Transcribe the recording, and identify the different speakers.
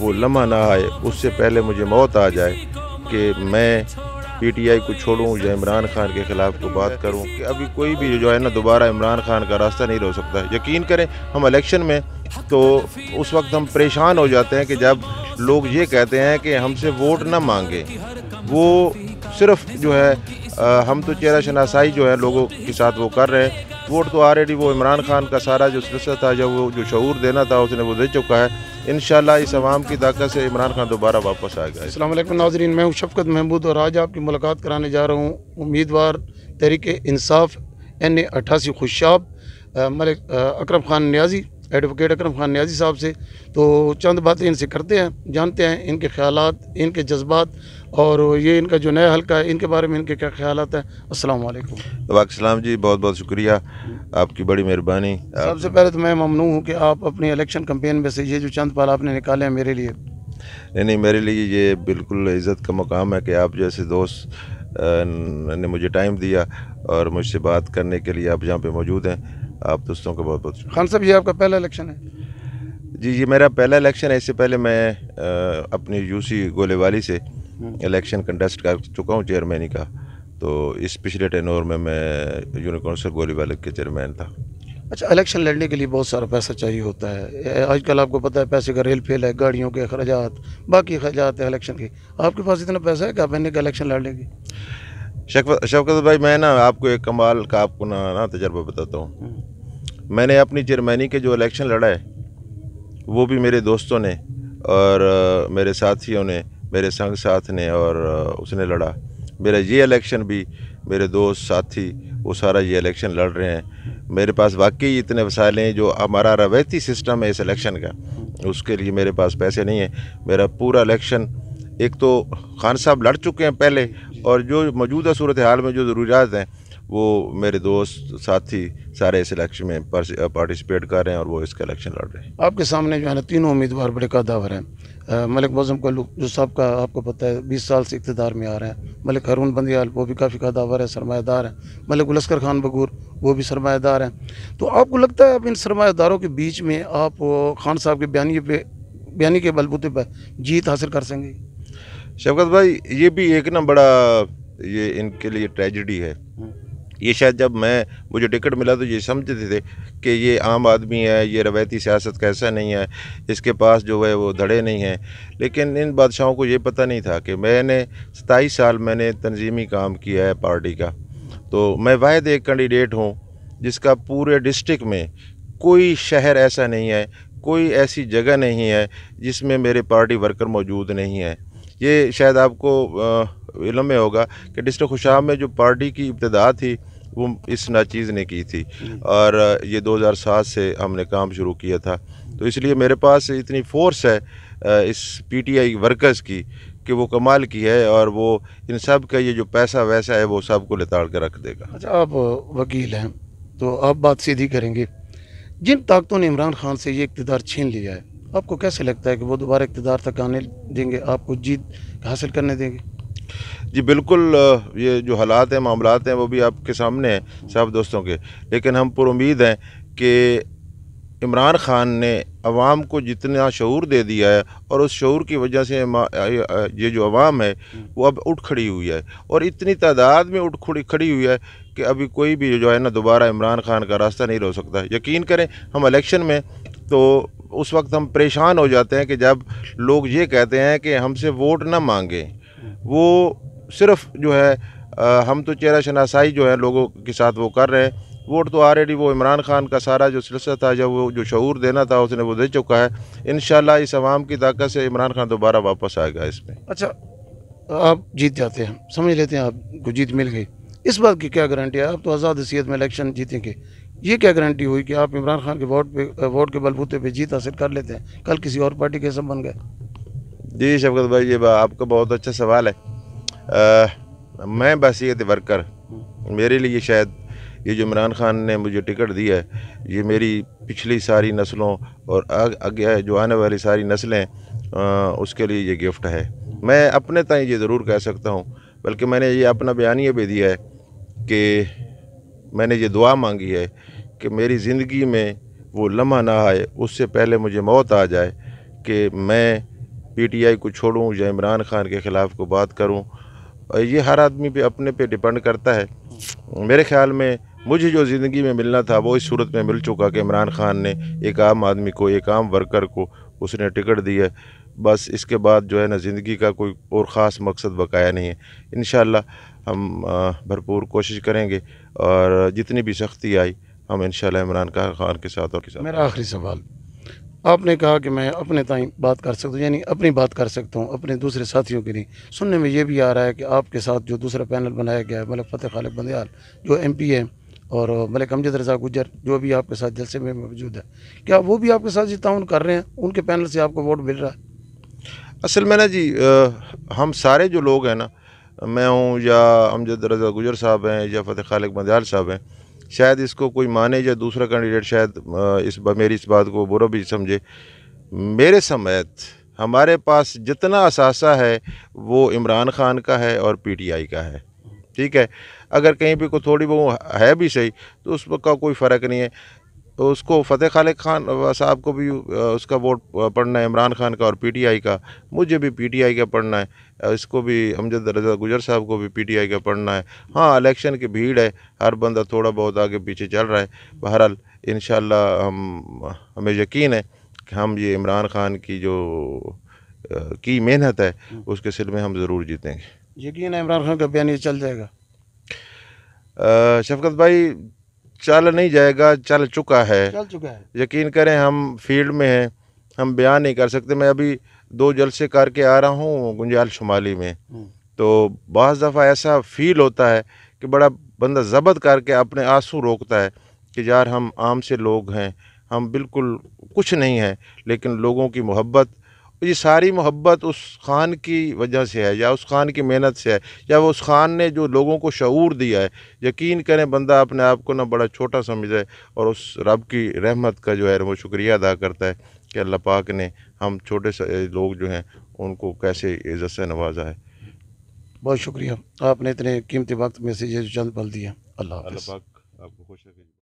Speaker 1: वो लम्हा ना आए उससे पहले मुझे मौत आ जाए कि मैं पीटीआई को छोड़ूं या इमरान खान के ख़िलाफ़ को बात करूं कि अभी कोई भी जो है ना दोबारा इमरान खान का रास्ता नहीं रो सकता यकीन करें हम इलेक्शन में तो उस वक्त हम परेशान हो जाते हैं कि जब लोग ये कहते हैं कि हमसे वोट ना मांगे वो सिर्फ जो है आ, हम तो चेहरा शनासाई जो है लोगों के साथ वो कर रहे हैं वोट तो ऑलरेडी वो इमरान खान का सारा जो सिलसिला था जब वो जो शूर देना था उसने वो दे चुका है इन इस आवाम की ताकत से इमरान खान दोबारा वापस आ गया
Speaker 2: असल नाजरीन मैं हूँ शफकत महमूद और आज आपकी मुलाकात कराने जा रहा हूँ उम्मीदवार तरीके इंसाफ एन ए अट्ठासी खुशाब मलिक अकरम खान न्याजी एडवोकेट अक्रम खान न्याजी साहब से तो चंद बातें इनसे करते हैं जानते हैं इनके ख्याल इनके जज्बात और ये इनका जो नया हल्का है इनके बारे में इनके क्या ख्याल हैं अस्सलाम वालेकुम
Speaker 1: सलाम जी बहुत बहुत शुक्रिया आपकी बड़ी मेहरबानी सबसे
Speaker 2: पहले तो मैं ममनू हूँ कि आप अपनी इलेक्शन कम्पेन में से ये जो चंद पाल आपने निकाले हैं मेरे लिए
Speaker 1: नहीं नहीं मेरे लिए ये बिल्कुल इज़्ज़त का मकाम है कि आप जैसे दोस्त ने मुझे टाइम दिया और मुझसे बात करने के लिए आप जहाँ पे मौजूद हैं आप दोस्तों का बहुत बहुत खान
Speaker 2: साहब ये आपका पहला इलेक्शन है
Speaker 1: जी ये मेरा पहला इलेक्शन है इससे पहले मैं आ, अपनी यूसी गोलेवाली से इलेक्शन हम्म। कंटेस्ट कर चुका हूँ चेयरमैनी का तो इस पिछले टेनोर में मैं यूनिकॉन्सल वाले के चेयरमैन था
Speaker 2: अच्छा इलेक्शन लड़ने के लिए बहुत सारा पैसा चाहिए होता है आजकल आपको पता है पैसे का रेल फेल है गाड़ियों के अखराज बाकी अखराज हैं इलेक्शन के आपके पास इतना पैसा है कि आप इन्हें इलेक्शन लड़ लेंगे
Speaker 1: शवकत भाई मैं ना आपको एक कमाल का आपको ना ना तजर्बा बताता हूँ हम्म। मैंने अपनी जर्मनी के जो इलेक्शन लड़ाए वो भी मेरे दोस्तों ने और मेरे साथियों ने मेरे संग साथ ने और उसने लड़ा मेरा ये इलेक्शन भी मेरे दोस्त साथी वो सारा ये इलेक्शन लड़ रहे हैं मेरे पास वाकई इतने वसाइल हैं जो हमारा रवायती सिस्टम है इस इलेक्शन का उसके लिए मेरे पास पैसे नहीं है मेरा पूरा इलेक्शन एक तो खान साहब लड़ चुके हैं पहले और जो मौजूदा सूरत हाल में जो ज़रूरियात हैं वो मेरे दोस्त साथी सारे इस इलेक्शन में पार्टिसिपेट कर रहे हैं और वो इसका इलेक्शन लड़ रहे
Speaker 2: हैं आपके सामने जो है ना तीनों उम्मीदवार बड़े कादावर हैं मलिक मौजम कल्लू जो साहब का आपको पता है बीस साल से इकतदार में आ रहे हैं मलिक हरून बंदियाल वो भी काफ़ी कादावर है सरमादार हैं मलिक गुलस्कर खान बगूर वो भी सरमादार हैं तो आपको लगता है अब इन सरमादारों के बीच में आप खान साहब के बयानी पे बयानी के बलबूते पर जीत हासिल कर सकेंगे
Speaker 1: शवकत भाई ये भी एक ना बड़ा ये इनके लिए ट्रेजिडी है हम्म। ये शायद जब मैं मुझे टिकट मिला तो ये समझते थे कि ये आम आदमी है ये रवायती सियासत का ऐसा नहीं है इसके पास जो है वो धड़े नहीं हैं लेकिन इन बादशाहों को ये पता नहीं था कि मैंने सताईस साल मैंने तनजीमी काम किया है पार्टी का तो मैं वाद एक कैंडिडेट हूँ जिसका पूरे डिस्ट्रिक में कोई शहर ऐसा नहीं है कोई ऐसी जगह नहीं है जिसमें मेरे पार्टी वर्कर मौजूद नहीं है ये शायद आपको इलम में होगा कि डिस्ट्रिक्ट खुशाब में जो पार्टी की इब्तदा थी वो इस नाचीज़ ने की थी और ये 2007 से हमने काम शुरू किया था तो इसलिए मेरे पास इतनी फोर्स है इस पीटीआई वर्कर्स की कि वो कमाल की है और वो इन सब का ये जो पैसा वैसा है वो सबको लताड़ के रख देगा
Speaker 2: अच्छा आप वकील हैं तो आप बात सीधी करेंगे जिन ताकतों ने इमरान खान से ये इकतदार छीन लिया है आपको कैसे लगता है कि वो दोबारा इकतदार तक आने देंगे आपको जीत हासिल करने देंगे
Speaker 1: जी बिल्कुल ये जो हालात हैं मामला हैं वो भी आपके सामने हैं सब दोस्तों के लेकिन हम पुरुद हैं कि इमरान ख़ान ने अवाम को जितना शूर दे दिया है और उस शूर की वजह से ये जो अवाम है वो अब उठ खड़ी हुई है और इतनी तादाद में उठ खड़ी खड़ी हुई है कि अभी कोई भी जो है ना दोबारा इमरान खान का रास्ता नहीं रो सकता यकीन करें हम इलेक्शन में तो उस वक्त हम परेशान हो जाते हैं कि जब लोग ये कहते हैं कि हमसे वोट ना मांगें वो सिर्फ जो है आ, हम तो चेहरा शनासाई जो है लोगों के साथ वो कर रहे हैं वोट तो ऑलरेडी वो इमरान खान का सारा जो सिलसिला था जब वो जो शूर देना था उसने वो दे चुका है इन इस आवाम की ताकत से इमरान खान दोबारा वापस आएगा इसमें
Speaker 2: अच्छा आप जीत जाते हैं समझ लेते हैं आपको जीत मिल गई इस बात की क्या गारंटी है आप तो आज़ाद हैसीत में इलेक्शन जीतेंगे ये क्या गारंटी हुई कि आप इमरान खान के वोट पे वोट के बलबूते पे जीत हासिल कर लेते हैं कल किसी और पार्टी के सब बन गए
Speaker 1: जी शफकत भाई ये आपका बहुत अच्छा सवाल है आ, मैं बसीत वर्कर मेरे लिए शायद ये जो इमरान खान ने मुझे टिकट दी है ये मेरी पिछली सारी नस्लों और आगे जो आने वाली सारी नस्लें उसके लिए ये गिफ्ट है मैं अपने तय ये ज़रूर कह सकता हूँ बल्कि मैंने ये अपना बयान ये भी दिया है कि मैंने ये दुआ मांगी है कि मेरी ज़िंदगी में वो लम्हा ना आए उससे पहले मुझे मौत आ जाए कि मैं पी टी आई को छोड़ूँ या इमरान खान के ख़िलाफ़ को बात करूँ ये हर आदमी पे अपने पे डिपेंड करता है मेरे ख्याल में मुझे जो ज़िंदगी में मिलना था वो इस सूरत में मिल चुका कि इमरान खान ने एक आम आदमी को एक आम वर्कर को उसने टिकट दी है बस इसके बाद जो है ना ज़िंदगी का कोई और ख़ास मकसद बकाया नहीं है इन हम भरपूर कोशिश करेंगे और जितनी भी सख्ती आई हम इन इमरान खान के साथ और के साथ मेरा
Speaker 2: आखिरी सवाल आपने कहा कि मैं अपने ताई बात कर सकता हूँ यानी अपनी बात कर सकता हूँ अपने दूसरे साथियों के लिए सुनने में ये भी आ रहा है कि आपके साथ जो दूसरा पैनल बनाया गया है मलिक मतलब फ़तेह खालिद बंदयाल जो एम पी है और मलिक अमजद रजा गुजर जो भी आपके साथ जलसे में मौजूद है क्या वो भी आपके साथ जी ताउन कर रहे हैं उनके पैनल से आपको वोट मिल रहा है
Speaker 1: असल में ना जी आ, हम सारे जो लोग हैं ना मैं हूँ या अमजद रजा गुजर साहब हैं या फ़तेह खालिद बंदयाल साहब हैं शायद इसको कोई माने या दूसरा कैंडिडेट शायद इस मेरी इस बात को बुरा भी समझे मेरे समेत हमारे पास जितना असासा है वो इमरान खान का है और पीटीआई का है ठीक है अगर कहीं भी कोई थोड़ी बहुत है भी सही तो उस का कोई फ़र्क नहीं है तो उसको फ़तेह खालिद खान साहब को भी उसका वोट पढ़ना है इमरान खान का और पीटीआई का मुझे भी पीटीआई का पढ़ना है इसको भी अमजद रजा गुजर साहब को भी पीटीआई का पढ़ना है हाँ इलेक्शन की भीड़ है हर बंदा थोड़ा बहुत आगे पीछे चल रहा है बहरहाल इन हम हमें यकीन है कि हम ये इमरान खान की जो की मेहनत है उसके सिर में हम ज़रूर जीतेंगे
Speaker 2: यकीन है इमरान खान का बयान ये चल
Speaker 1: जाएगा शफकत भाई चल नहीं जाएगा चल चुका है चल चुका है यकीन करें हम फील्ड में हैं हम बयान नहीं कर सकते मैं अभी दो जलसे करके आ रहा हूँ गुंजाल शुमाली में हम्म। तो बहुत दफ़ा ऐसा फील होता है कि बड़ा बंदा जबत करके अपने आंसू रोकता है कि यार हम आम से लोग हैं हम बिल्कुल कुछ नहीं हैं लेकिन लोगों की मोहब्बत ये सारी मोहब्बत उस ख़ान की वजह से है या उस ख़ान की मेहनत से है या वो उस ख़ान ने जो लोगों को शूर दिया है यकीन करें बंदा अपने आप को ना बड़ा छोटा समझे और उस रब की रहमत का जो है वो शुक्रिया अदा करता है कि अल्लाह पाक ने हम छोटे से लोग जो हैं उनको कैसे इज़्ज़त से नवाजा है
Speaker 2: बहुत शुक्रिया आपने इतने कीमती वक्त में से ये जल्द बल दिया अल्लाह अल्लाह
Speaker 1: पाक आपको खुश रखें